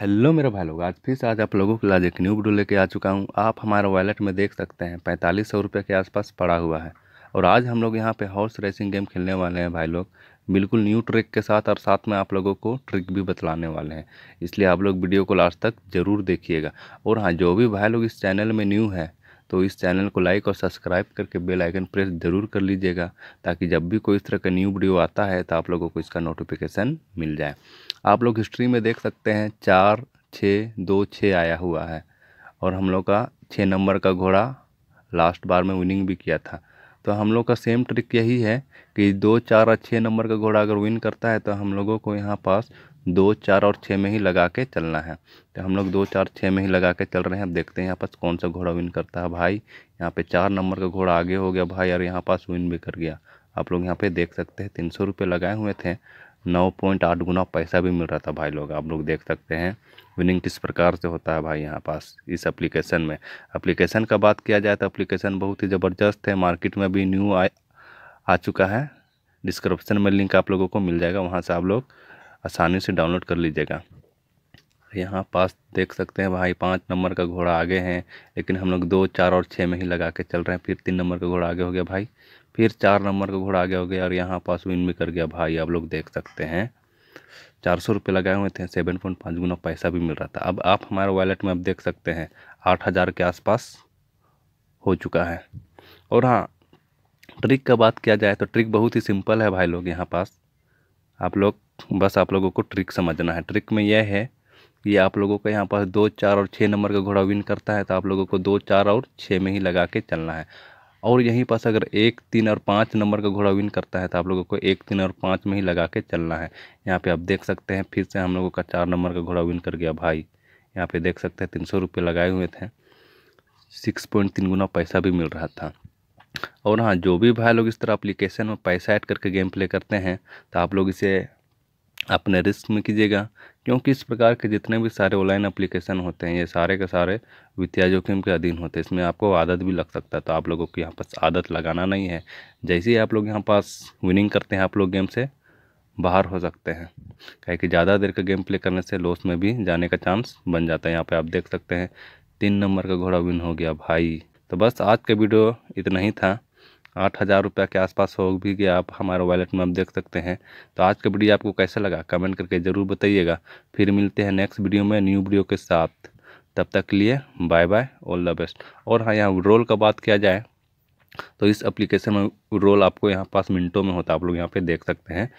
hello मेरे भाई लोग आज फिर से आज आप लोगों के लिए एक न्यू वीडियो लेके आ चुका हूँ आप हमारे वॉलेट में देख सकते हैं पैंतालीस सौ रुपये के आसपास पड़ा हुआ है और आज हम लोग यहाँ पे हॉर्स रेसिंग गेम खेलने वाले हैं भाई लोग बिल्कुल न्यू ट्रिक के साथ और साथ में आप लोगों को ट्रिक भी बतलाने वाले हैं इसलिए आप लोग वीडियो को लास्ट तक ज़रूर देखिएगा और हाँ जो भी भाई लोग इस चैनल में न्यू है तो इस चैनल को लाइक और सब्सक्राइब करके बेल आइकन प्रेस ज़रूर कर लीजिएगा ताकि जब भी कोई इस तरह का न्यू वीडियो आता है तो आप लोगों को इसका नोटिफिकेशन मिल जाए आप लोग हिस्ट्री में देख सकते हैं चार छः दो छः आया हुआ है और हम लोग का छः नंबर का घोड़ा लास्ट बार में विनिंग भी किया था तो हम लोग का सेम ट्रिक यही है कि दो चार और छः नंबर का घोड़ा अगर विन करता है तो हम लोगों को यहाँ पास दो चार और छः में ही लगा के चलना है तो हम लोग दो चार छः में ही लगा के चल रहे हैं अब देखते हैं यहाँ पास कौन सा घोड़ा विन करता है भाई यहाँ पे चार नंबर का घोड़ा आगे हो गया भाई और यहाँ पास विन भी कर गया आप लोग यहाँ पे देख सकते हैं तीन सौ रुपये लगाए हुए थे नौ पॉइंट आठ गुना पैसा भी मिल रहा था भाई लोग आप लोग देख सकते हैं विनिंग किस प्रकार से होता है भाई यहाँ पास इस एप्लीकेशन में एप्लीकेशन का बात किया जाए तो एप्लीकेशन बहुत ही ज़बरदस्त है मार्केट में भी न्यू आ, आ चुका है डिस्क्रिप्शन में लिंक आप लोगों को मिल जाएगा वहाँ से आप लोग आसानी से डाउनलोड कर लीजिएगा यहाँ पास देख सकते हैं भाई पाँच नंबर का घोड़ा आगे हैं लेकिन हम लोग दो चार और छः में ही लगा के चल रहे हैं फिर तीन नंबर का घोड़ा आगे हो गया भाई फिर चार नंबर का घोड़ा आगे हो गया और यहाँ पास विन भी कर गया भाई आप लोग देख सकते हैं चार सौ रुपये लगाए हुए थे सेवन पॉइंट पाँच गुना पैसा भी मिल रहा था अब आप हमारे वॉलेट में अब देख सकते हैं आठ हज़ार के आसपास हो चुका है और हाँ ट्रिक का बात किया जाए तो ट्रिक बहुत ही सिंपल है भाई लोग यहाँ पास आप लोग बस आप लोगों को ट्रिक समझना है ट्रिक में यह है कि आप लोगों को यहाँ पास दो चार और छः नंबर का घोड़ा विन करता है तो आप लोगों को दो चार और छः में ही लगा के चलना है और यहीं पास अगर एक तीन और पाँच नंबर का घोड़ा विन करता है तो आप लोगों को एक तीन और पाँच में ही लगा के चलना है यहाँ पे आप देख सकते हैं फिर से हम लोगों का चार नंबर का घोड़ा विन कर गया भाई यहाँ पे देख सकते हैं तीन सौ रुपये लगाए हुए थे सिक्स पॉइंट तीन गुना पैसा भी मिल रहा था और हाँ जो भी भाई लोग इस तरह अप्लीकेशन में पैसा ऐड करके गेम प्ले करते हैं तो आप लोग इसे अपने रिस्क में कीजिएगा क्योंकि इस प्रकार के जितने भी सारे ऑनलाइन एप्लीकेशन होते हैं ये सारे के सारे वित्तीय जोखिम के अधीन होते हैं इसमें आपको आदत भी लग सकता है तो आप लोगों को यहाँ पास आदत लगाना नहीं है जैसे ही आप लोग यहाँ पास विनिंग करते हैं आप लोग गेम से बाहर हो सकते हैं क्या कि ज़्यादा देर का गेम प्ले करने से लॉस में भी जाने का चांस बन जाता है यहाँ पर आप देख सकते हैं तीन नंबर का घोड़ा विन हो गया भाई तो बस आज का वीडियो इतना ही था आठ हज़ार रुपये के आसपास हो भी गया आप हमारे वॉलेट में आप देख सकते हैं तो आज का वीडियो आपको कैसा लगा कमेंट करके ज़रूर बताइएगा फिर मिलते हैं नेक्स्ट वीडियो में न्यू वीडियो के साथ तब तक के लिए bye bye all the best और हाँ यहाँ रोल का बात किया जाए तो इस एप्लीकेशन में रोल आपको यहाँ पास मिनटों में होता है आप लोग यहाँ पे देख सकते हैं